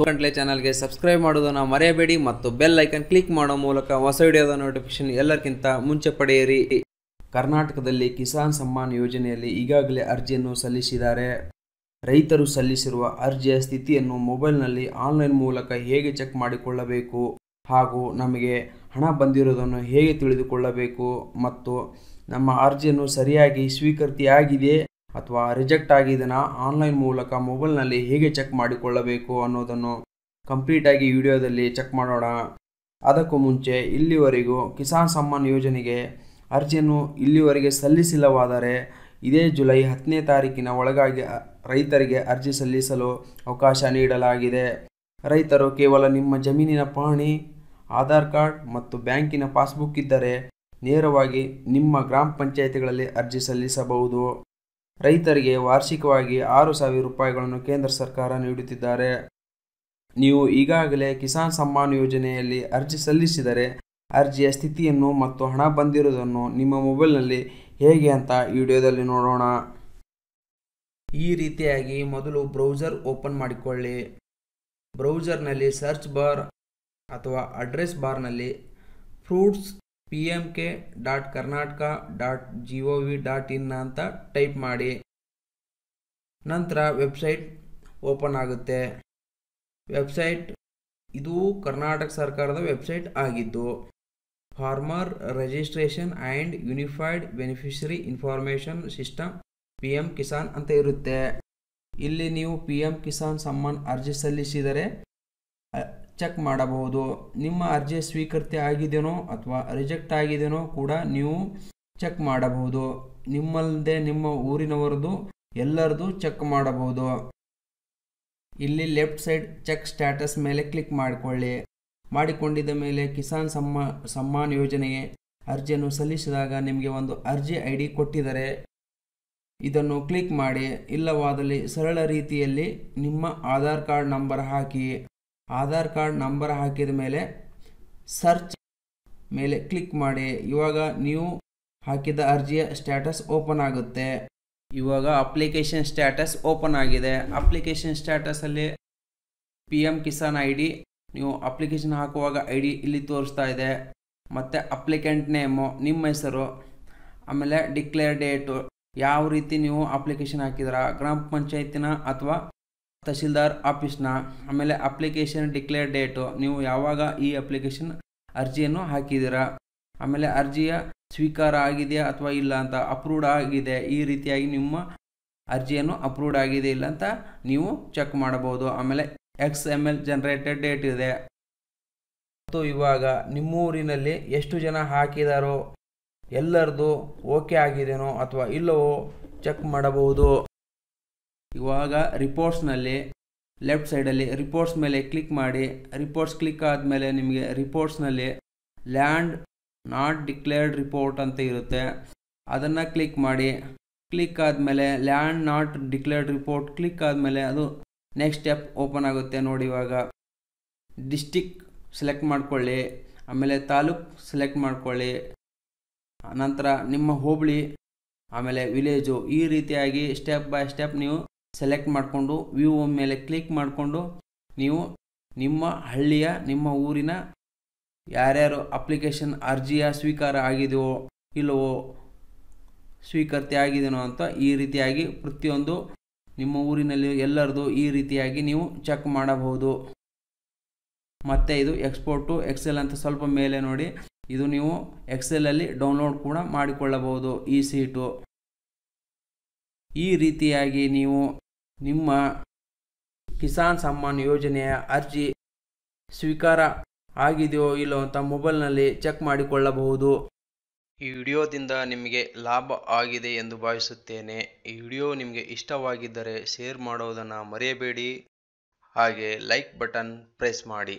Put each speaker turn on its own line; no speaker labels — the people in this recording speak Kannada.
ಸೊ ಚಾನಲ್ಗೆ ಸಬ್ಸ್ಕ್ರೈಬ್ ಮಾಡೋದನ್ನು ಮರೆಯಬೇಡಿ ಮತ್ತು ಬೆಲ್ ಐಕನ್ ಕ್ಲಿಕ್ ಮಾಡೋ ಮೂಲಕ ಹೊಸ ವಿಡಿಯೋದ ನೋಟಿಫಿಕೇಶನ್ ಎಲ್ಲರಿಗಿಂತ ಮುಂಚೆ ಪಡೆಯಿರಿ ಕರ್ನಾಟಕದಲ್ಲಿ ಕಿಸಾನ್ ಸಮ್ಮಾನ್ ಯೋಜನೆಯಲ್ಲಿ ಈಗಾಗಲೇ ಅರ್ಜಿಯನ್ನು ಸಲ್ಲಿಸಿದ್ದಾರೆ ರೈತರು ಸಲ್ಲಿಸಿರುವ ಅರ್ಜಿಯ ಸ್ಥಿತಿಯನ್ನು ಮೊಬೈಲ್ನಲ್ಲಿ ಆನ್ಲೈನ್ ಮೂಲಕ ಹೇಗೆ ಚೆಕ್ ಮಾಡಿಕೊಳ್ಳಬೇಕು ಹಾಗೂ ನಮಗೆ ಹಣ ಬಂದಿರುವುದನ್ನು ಹೇಗೆ ತಿಳಿದುಕೊಳ್ಳಬೇಕು ಮತ್ತು ನಮ್ಮ ಅರ್ಜಿಯನ್ನು ಸರಿಯಾಗಿ ಸ್ವೀಕೃತಿಯಾಗಿದೆ ಅಥವಾ ರಿಜೆಕ್ಟ್ ಆಗಿದ್ದನ್ನು ಆನ್ಲೈನ್ ಮೂಲಕ ಮೊಬೈಲ್ನಲ್ಲಿ ಹೇಗೆ ಚೆಕ್ ಮಾಡಿಕೊಳ್ಳಬೇಕು ಅನ್ನೋದನ್ನು ಕಂಪ್ಲೀಟಾಗಿ ವಿಡಿಯೋದಲ್ಲಿ ಚೆಕ್ ಮಾಡೋಣ ಅದಕ್ಕೂ ಮುಂಚೆ ಇಲ್ಲಿವರೆಗೂ ಕಿಸಾನ್ ಸಮ್ಮಾನ್ ಯೋಜನೆಗೆ ಅರ್ಜಿಯನ್ನು ಇಲ್ಲಿವರೆಗೆ ಸಲ್ಲಿಸಿಲ್ಲವಾದರೆ ಇದೇ ಜುಲೈ ಹತ್ತನೇ ತಾರೀಕಿನ ಒಳಗಾಗಿ ರೈತರಿಗೆ ಅರ್ಜಿ ಸಲ್ಲಿಸಲು ಅವಕಾಶ ನೀಡಲಾಗಿದೆ ರೈತರು ಕೇವಲ ನಿಮ್ಮ ಜಮೀನಿನ ಪಹಣಿ ಆಧಾರ್ ಕಾರ್ಡ್ ಮತ್ತು ಬ್ಯಾಂಕಿನ ಪಾಸ್ಬುಕ್ ಇದ್ದರೆ ನೇರವಾಗಿ ನಿಮ್ಮ ಗ್ರಾಮ ಪಂಚಾಯಿತಿಗಳಲ್ಲಿ ಅರ್ಜಿ ಸಲ್ಲಿಸಬಹುದು ರೈತರಿಗೆ ವಾರ್ಷಿಕವಾಗಿ ಆರು ಸಾವಿರ ರೂಪಾಯಿಗಳನ್ನು ಕೇಂದ್ರ ಸರ್ಕಾರ ನೀಡುತ್ತಿದ್ದಾರೆ ನೀವು ಈಗಾಗಲೇ ಕಿಸಾನ್ ಸಮ್ಮಾನ್ ಯೋಜನೆಯಲ್ಲಿ ಅರ್ಜಿ ಸಲ್ಲಿಸಿದರೆ ಅರ್ಜಿಯ ಸ್ಥಿತಿಯನ್ನು ಮತ್ತು ಹಣ ಬಂದಿರುವುದನ್ನು ನಿಮ್ಮ ಮೊಬೈಲ್ನಲ್ಲಿ ಹೇಗೆ ಅಂತ ವಿಡಿಯೋದಲ್ಲಿ ನೋಡೋಣ ಈ ರೀತಿಯಾಗಿ ಮೊದಲು ಬ್ರೌಸರ್ ಓಪನ್ ಮಾಡಿಕೊಳ್ಳಿ ಬ್ರೌಸರ್ನಲ್ಲಿ ಸರ್ಚ್ ಬಾರ್ ಅಥವಾ ಅಡ್ರೆಸ್ ಬಾರ್ನಲ್ಲಿ fruits P M K dot Karnataka dot G O V dot in ಅಂತ ಟೈಪ್ ಮಾಡಿ ನಂತರ ವೆಬ್ಸೈಟ್ ಓಪನ್ ಆಗುತ್ತೆ ವೆಬ್ಸೈಟ್ ಇದು ಕರ್ನಾಟಕ ಸರ್ಕಾರದ ವೆಬ್ಸೈಟ್ ಆಗಿದ್ದು farmer registration and unified beneficiary information system P M Kisan ಅಂತ ಇರುತ್ತೆ ಇಲ್ಲಿ ನೀವು ಪಿ ಎಮ್ ಕಿಸಾನ್ ಸಮ್ಮಾನ್ ಅರ್ಜಿ ಸಲ್ಲಿಸಿದರೆ ಚೆಕ್ ಮಾಡಬಹುದು ನಿಮ್ಮ ಅರ್ಜಿ ಸ್ವೀಕೃತಿ ಆಗಿದೆಯೋ ಅಥವಾ ರಿಜೆಕ್ಟ್ ಆಗಿದೆಯೋ ಕೂಡ ನೀವು ಚೆಕ್ ಮಾಡಬಹುದು ನಿಮ್ಮಲ್ಲದೆ ನಿಮ್ಮ ಊರಿನವರದು ಎಲ್ಲರದು ಚೆಕ್ ಮಾಡಬಹುದು ಇಲ್ಲಿ ಲೆಫ್ಟ್ ಸೈಡ್ ಚೆಕ್ ಸ್ಟ್ಯಾಟಸ್ ಮೇಲೆ ಕ್ಲಿಕ್ ಮಾಡಿಕೊಳ್ಳಿ ಮಾಡಿಕೊಂಡಿದ್ದ ಮೇಲೆ ಕಿಸಾನ್ ಸಮ್ಮಾ ಸಮ್ಮಾನ್ ಯೋಜನೆಗೆ ಅರ್ಜಿಯನ್ನು ಸಲ್ಲಿಸಿದಾಗ ನಿಮಗೆ ಒಂದು ಅರ್ಜಿ ಐ ಡಿ ಕೊಟ್ಟಿದ್ದಾರೆ ಇದನ್ನು ಕ್ಲಿಕ್ ಮಾಡಿ ಇಲ್ಲವಾದಲ್ಲಿ ಸರಳ ರೀತಿಯಲ್ಲಿ ನಿಮ್ಮ ಆಧಾರ್ ಕಾರ್ಡ್ ನಂಬರ್ ಹಾಕಿ ಆಧಾರ್ ಕಾರ್ಡ್ ನಂಬರ್ ಹಾಕಿದ ಮೇಲೆ ಸರ್ಚ್ ಮೇಲೆ ಕ್ಲಿಕ್ ಮಾಡಿ ಇವಾಗ ನೀವು ಹಾಕಿದ ಅರ್ಜಿಯ ಸ್ಟ್ಯಾಟಸ್ ಓಪನ್ ಆಗುತ್ತೆ ಇವಾಗ ಅಪ್ಲಿಕೇಶನ್ ಸ್ಟ್ಯಾಟಸ್ ಓಪನ್ ಆಗಿದೆ ಅಪ್ಲಿಕೇಶನ್ ಸ್ಟ್ಯಾಟಸಲ್ಲಿ P M Kisan I D ನೀವು ಅಪ್ಲಿಕೇಶನ್ ಹಾಕುವಾಗ ಐ ಡಿ ಇಲ್ಲಿ ತೋರಿಸ್ತಾ ಇದೆ ಮತ್ತು ಅಪ್ಲಿಕೆಂಟ್ ನೇಮು ನಿಮ್ಮ ಹೆಸರು ಆಮೇಲೆ ಡಿಕ್ಲೇರ್ ಡೇಟು ಯಾವ ರೀತಿ ನೀವು ಅಪ್ಲಿಕೇಶನ್ ಹಾಕಿದ್ರ ಗ್ರಾಮ ಪಂಚಾಯತಿನ ಅಥವಾ ತಹಶೀಲ್ದಾರ್ ಆಫೀಸ್ನ ಆಮೇಲೆ ಅಪ್ಲಿಕೇಶನ್ ಡಿಕ್ಲೇರ್ ಡೇಟು ನೀವು ಯಾವಾಗ ಈ ಅಪ್ಲಿಕೇಶನ್ ಅರ್ಜಿಯನ್ನು ಹಾಕಿದ್ದೀರಾ ಆಮೇಲೆ ಅರ್ಜಿಯ ಸ್ವೀಕಾರ ಆಗಿದೆಯಾ ಅಥವಾ ಇಲ್ಲ ಅಂತ ಅಪ್ರೂವ್ಡ್ ಆಗಿದೆ ಈ ರೀತಿಯಾಗಿ ನಿಮ್ಮ ಅರ್ಜಿಯನ್ನು ಅಪ್ರೂವ್ಡ್ ಆಗಿದೆ ಇಲ್ಲ ಅಂತ ನೀವು ಚೆಕ್ ಮಾಡಬಹುದು ಆಮೇಲೆ X M L generated date ಇದೆ ಮತ್ತು ಇವಾಗ ನಿಮ್ಮೂರಿನಲ್ಲಿ ಎಷ್ಟು ಜನ ಹಾಕಿದಾರೋ ಎಲ್ಲರದು ಓಕೆ ಆಗಿದೆಯೋ ಅಥವಾ ಇಲ್ಲವೋ ಚೆಕ್ ಮಾಡಬಹುದು ಇವಾಗ ರಿಪೋರ್ಟ್ಸ್ನಲ್ಲಿ ಲೆಫ್ಟ್ ಸೈಡಲ್ಲಿ ರಿಪೋರ್ಟ್ಸ್ ಮೇಲೆ ಕ್ಲಿಕ್ ಮಾಡಿ ರಿಪೋರ್ಟ್ಸ್ ಕ್ಲಿಕ್ ಆದಮೇಲೆ ನಿಮಗೆ ರಿಪೋರ್ಟ್ಸ್ನಲ್ಲಿ ಲ್ಯಾಂಡ್ ನಾಟ್ ಡಿಕ್ಲೇರ್ಡ್ ರಿಪೋರ್ಟ್ ಅಂತ ಇರುತ್ತೆ ಅದನ್ನು ಕ್ಲಿಕ್ ಮಾಡಿ ಕ್ಲಿಕ್ ಆದಮೇಲೆ land not declared report click ಆದಮೇಲೆ ಅದು ನೆಕ್ಸ್ಟ್ ಸ್ಟೆಪ್ ಓಪನ್ ಆಗುತ್ತೆ ನೋಡಿ ಇವಾಗ ಡಿಸ್ಟಿಕ್ ಸೆಲೆಕ್ಟ್ ಮಾಡ್ಕೊಳ್ಳಿ ಆಮೇಲೆ ತಾಲೂಕ್ ಸೆಲೆಕ್ಟ್ ಮಾಡ್ಕೊಳ್ಳಿ ನಂತರ ನಿಮ್ಮ ಹೋಬಳಿ ಆಮೇಲೆ ವಿಲೇಜು ಈ ರೀತಿಯಾಗಿ ಸ್ಟೆಪ್ ಬೈ ಸ್ಟೆಪ್ ನೀವು ಸೆಲೆಕ್ಟ್ ಮಾಡಿಕೊಂಡು ವ್ಯೂ ಮೇಲೆ ಕ್ಲಿಕ್ ಮಾಡಿಕೊಂಡು ನೀವು ನಿಮ್ಮ ಹಳ್ಳಿಯ ನಿಮ್ಮ ಊರಿನ ಯಾರ್ಯಾರು ಅಪ್ಲಿಕೇಶನ್ ಅರ್ಜಿಯ ಸ್ವೀಕಾರ ಆಗಿದೆಯೋ ಇಲ್ಲವೋ ಸ್ವೀಕರ್ತಿ ಆಗಿದೆಯೋ ಅಂತ ಈ ರೀತಿಯಾಗಿ ಪ್ರತಿಯೊಂದು ನಿಮ್ಮ ಊರಿನಲ್ಲಿ ಎಲ್ಲರದು ಈ ರೀತಿಯಾಗಿ ನೀವು ಚೆಕ್ ಮಾಡಬಹುದು ಮತ್ತು ಇದು ಎಕ್ಸ್ಪೋರ್ಟ್ ಟು ಎಕ್ಸೆಲ್ ಅಂತ ಸ್ವಲ್ಪ ಮೇಲೆ ನೋಡಿ ಇದು ನೀವು ಎಕ್ಸೆಲಲ್ಲಿ ಡೌನ್ಲೋಡ್ ಕೂಡ ಮಾಡಿಕೊಳ್ಳಬಹುದು ಈ ಸೀಟು ಈ ರೀತಿಯಾಗಿ ನೀವು ನಿಮ್ಮ ಕಿಸಾನ್ ಸಮ್ಮಾನ್ ಯೋಜನೆಯ ಅರ್ಜಿ ಸ್ವೀಕಾರ ಆಗಿದೆಯೋ ಇಲ್ಲೋ ಅಂತ ಮೊಬೈಲ್ನಲ್ಲಿ ಚೆಕ್ ಮಾಡಿಕೊಳ್ಳಬಹುದು ಈ ವಿಡಿಯೋದಿಂದ ನಿಮಗೆ ಲಾಭ ಆಗಿದೆ ಎಂದು ಭಾವಿಸುತ್ತೇನೆ ಈ ವಿಡಿಯೋ ನಿಮಗೆ ಇಷ್ಟವಾಗಿದ್ದರೆ ಶೇರ್ ಮಾಡೋದನ್ನು ಮರೆಯಬೇಡಿ ಹಾಗೆ ಲೈಕ್ ಬಟನ್ ಪ್ರೆಸ್ ಮಾಡಿ